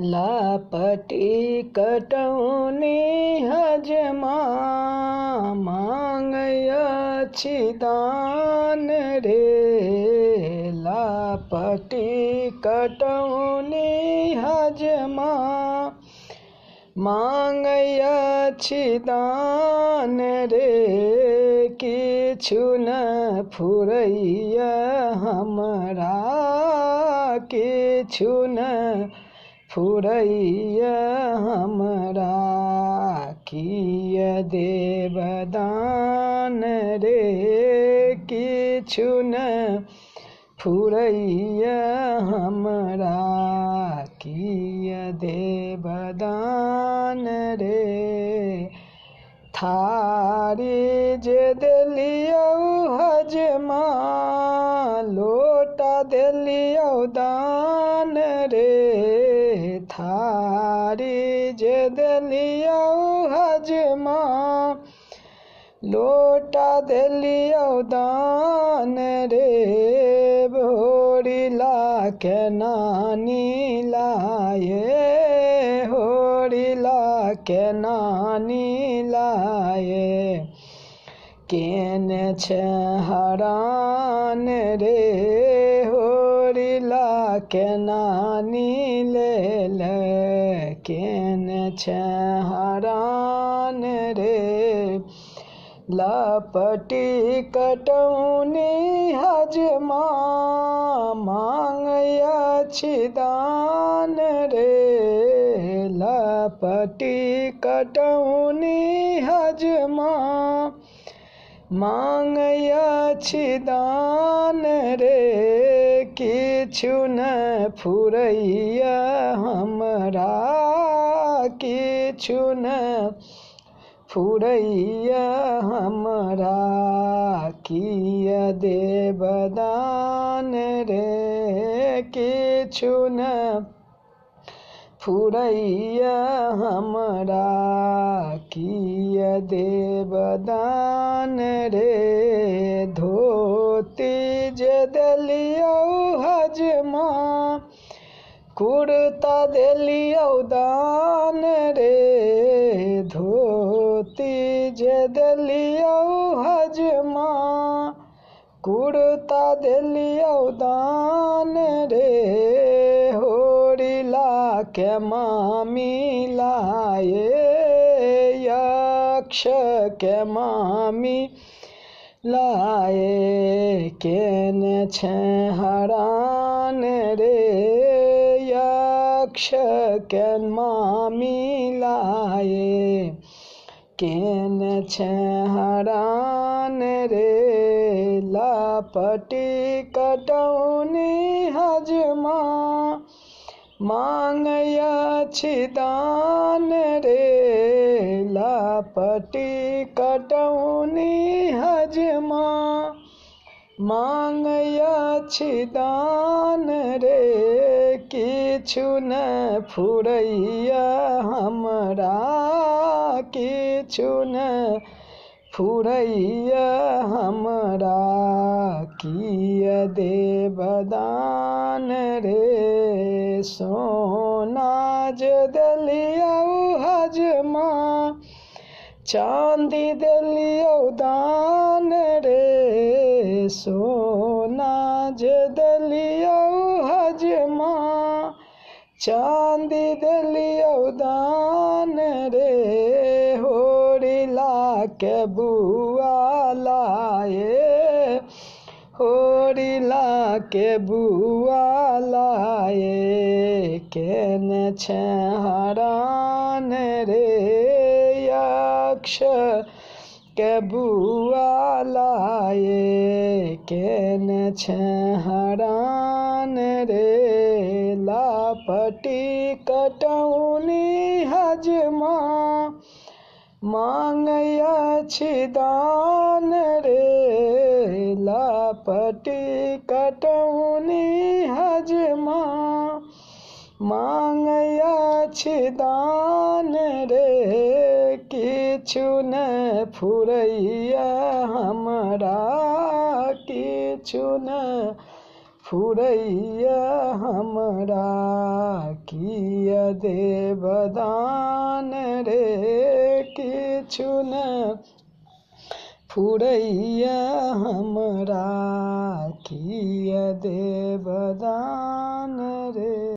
लापटी कटौने हजमा मांग छिदान रे लापटी कटौने हजमा मांग छिदान रे कि न फुरैया हमरा कि न फुरैया हमरा किय देवदान रे किछु न फुरैया हमरा किय देवदान रे थारी जे देलियौ हजमा लोटा देलियौ दान थारी जे दिलिया हजमा लोटा दिलिया दान रे भोरी के नानी लाए होरी लाख नानी लाए केन छ हरान रे नील केन छहरान रे लापटी कटौनी हजमा मांग छिदान रे लापटी कटौनी हजमा मांग छिदान रे किछु न फुरैया हमरा किछु न फुरैया हमरा किया देवदान रे किछु न फुरैया हमरा किया देवदान रे धो तीज जे हजमा कुर्ता देलियौ दान रे धोती जे देलियौ हजमा कुर्ता देलियौ दान रे रिला के मामी लाए यक्ष के मामी लाए के छ हरान रे यक्ष केन मामी लाए केन हरान रे लापटी कटौनी हजमा मांगया छिदान रे लापटी कटौनी हजमा मांगया छिदान रे किछु न फुरैया हमरा किछु न फुरैया हमरा किया देवदान रे सोनाज दलियऊ हजमा चांदी दलियऊ दान रे सोनाज दलियऊ हजमा चांदी दलियऊ दान रे ला के बुआ लाए होरिला के बुआ लाए के छे हरान रे यक्ष के बुआ लाए के छे हरान रे लापटी कटौनी हजमा मांग दान रे लापटी कटौनी हजमा मांग छिदान रे किछु न फुरैया हमरा किछु न फुरैया हमरा किया देवदान रे किछु खुड़ैया हमरा किया देवदान रे